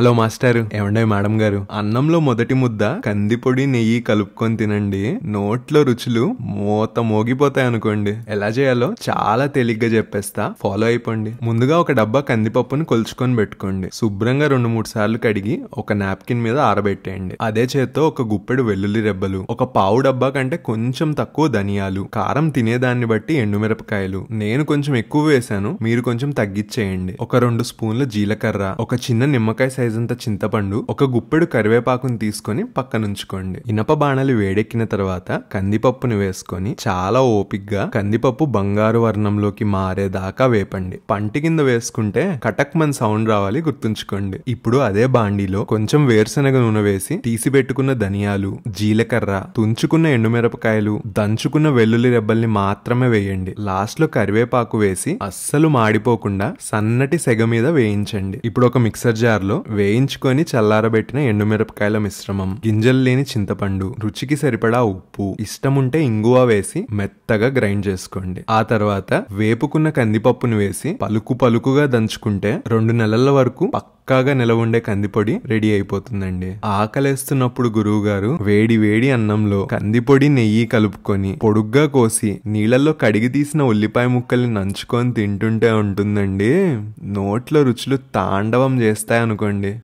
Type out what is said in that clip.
hello మాస్టారు ఏమండ madam గారు అన్నంలో మొదటి ముద్ద కందిపొడి నెయ్యి కలుపుకొని తినండి నోట్లో రుచులు మూత మోగిపోతాయి అనుకోండి ఎలా చేయాలో చాలా తేలిగ్గా చెప్పేస్తా ఫాలో అయిపోండి ముందుగా ఒక డబ్బా కందిపప్పును కొలుచుకొని పెట్టుకోండి శుభ్రంగా రెండు మూడు సార్లు కడిగి ఒక నాప్కిన్ మీద ఆరబెట్టేయండి అదే చేత్తో ఒక గుప్పెడు వెల్లుల్లి రెబ్బలు ఒక పావు డబ్బా కంటే కొంచెం తక్కువ ధనియాలు కారం తినేదాన్ని బట్టి ఎండుమిరపకాయలు నేను కొంచెం ఎక్కువ వేశాను మీరు కొంచెం తగ్గించేయండి ఒక రెండు స్పూన్ల జీలకర్ర ఒక చిన్న నిమ్మకాయ సైజ్ అంత చింతపండు ఒక గుప్పెడు కరివేపాకుని తీసుకొని పక్కనుంచుకోండి ఇనప బాణలు వేడెక్కిన తర్వాత కందిపప్పును వేసుకొని చాలా ఓపిగ్గా కందిపప్పు బంగారు వర్ణంలోకి మారేదాకా వేపండి పంటి కింద వేసుకుంటే కటక్ మన్ సౌండ్ రావాలి గుర్తుంచుకోండి ఇప్పుడు అదే బాండీలో కొంచెం వేరుశనగ నూనె వేసి తీసి పెట్టుకున్న ధనియాలు జీలకర్ర తుంచుకున్న ఎండుమిరపకాయలు దంచుకున్న వెల్లుల్లి రెబ్బల్ని మాత్రమే వేయండి లాస్ట్ లో కరివేపాకు వేసి అస్సలు మాడిపోకుండా సన్నటి సెగ మీద వేయించండి ఇప్పుడు ఒక మిక్సర్ జార్ లో వేయించుకొని చల్లారబెట్టిన ఎండుమిరపకాయల మిశ్రమం గింజలు లేని చింతపండు రుచికి సరిపడా ఉప్పు ఇష్టముంటే ఇంగువ వేసి మెత్తగా గ్రైండ్ చేసుకోండి ఆ తర్వాత వేపుకున్న కందిపప్పును వేసి పలుకు పలుకుగా దంచుకుంటే రెండు నెలల వరకు పక్క పక్కాగా నిలవుండే కందిపొడి రెడీ అయిపోతుందండి ఆకలేస్తున్నప్పుడు గురువు గారు వేడి వేడి అన్నంలో కందిపొడి నెయ్యి కలుపుకొని పొడుగ్గా కోసి నీళ్లలో కడిగి తీసిన ఉల్లిపాయ ముక్కల్ని నంచుకొని తింటుంటే ఉంటుందండి నోట్లో రుచులు తాండవం చేస్తాయనుకోండి